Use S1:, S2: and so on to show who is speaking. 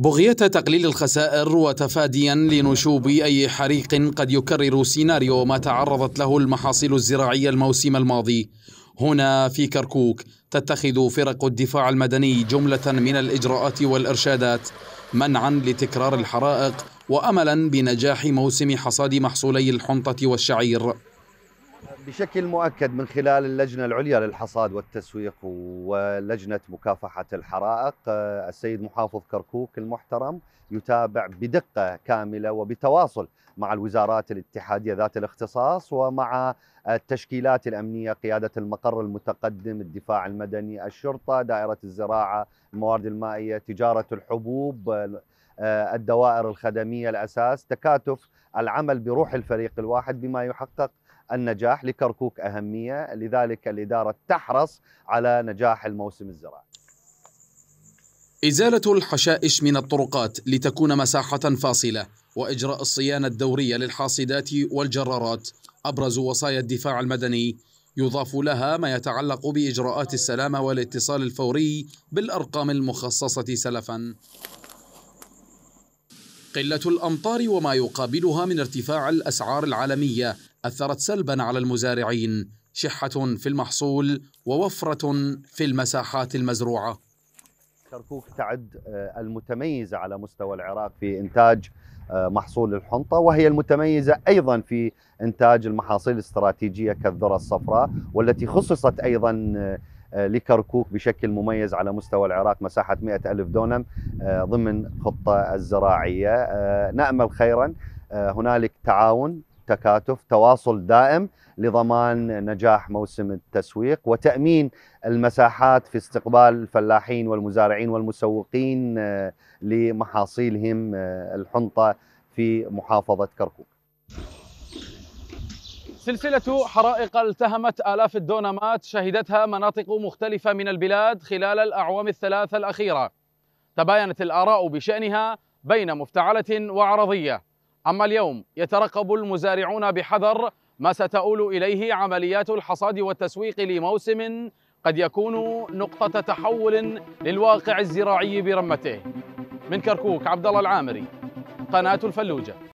S1: بغية تقليل الخسائر وتفاديا لنشوب أي حريق قد يكرر سيناريو ما تعرضت له المحاصيل الزراعية الموسم الماضي هنا في كركوك تتخذ فرق الدفاع المدني جملة من الإجراءات والإرشادات منعا لتكرار الحرائق وأملا بنجاح موسم حصاد محصولي الحنطة والشعير
S2: بشكل مؤكد من خلال اللجنة العليا للحصاد والتسويق ولجنة مكافحة الحرائق آه، السيد محافظ كركوك المحترم يتابع بدقة كاملة وبتواصل مع الوزارات الاتحادية ذات الاختصاص ومع التشكيلات الأمنية قيادة المقر المتقدم الدفاع المدني الشرطة دائرة الزراعة الموارد المائية تجارة الحبوب آه، الدوائر الخدميه الاساس تكاتف العمل بروح الفريق الواحد بما يحقق النجاح لكركوك اهميه لذلك الاداره تحرص على نجاح الموسم الزراعي
S1: إزالة الحشائش من الطرقات لتكون مساحة فاصلة وإجراء الصيانة الدورية للحاصدات والجرارات أبرز وصايا الدفاع المدني يضاف لها ما يتعلق بإجراءات السلامة والاتصال الفوري بالأرقام المخصصة سلفاً قلة الأمطار وما يقابلها من ارتفاع الأسعار العالمية أثرت سلبا على المزارعين شحة في المحصول ووفرة في المساحات المزروعة
S2: كركوك تعد آه، المتميزة على مستوى العراق في إنتاج آه، محصول الحنطة وهي المتميزة أيضا في إنتاج المحاصيل الاستراتيجية كالذرة الصفراء والتي خصصت أيضا آه، آه، لكركوك بشكل مميز على مستوى العراق مساحة 100 ألف دونم آه، ضمن خطة الزراعية آه، نأمل خيرا هنالك تعاون تكاتف تواصل دائم لضمان نجاح موسم التسويق وتامين المساحات في استقبال الفلاحين والمزارعين والمسوقين لمحاصيلهم الحنطه في محافظه كركوك
S1: سلسلة حرائق التهمت آلاف الدونمات شهدتها مناطق مختلفة من البلاد خلال الأعوام الثلاثة الأخيرة تباينت الآراء بشأنها بين مفتعلة وعرضية أما اليوم يترقب المزارعون بحذر ما ستؤول إليه عمليات الحصاد والتسويق لموسم قد يكون نقطة تحول للواقع الزراعي برمته من كركوك عبد الله العامري قناة الفلوجة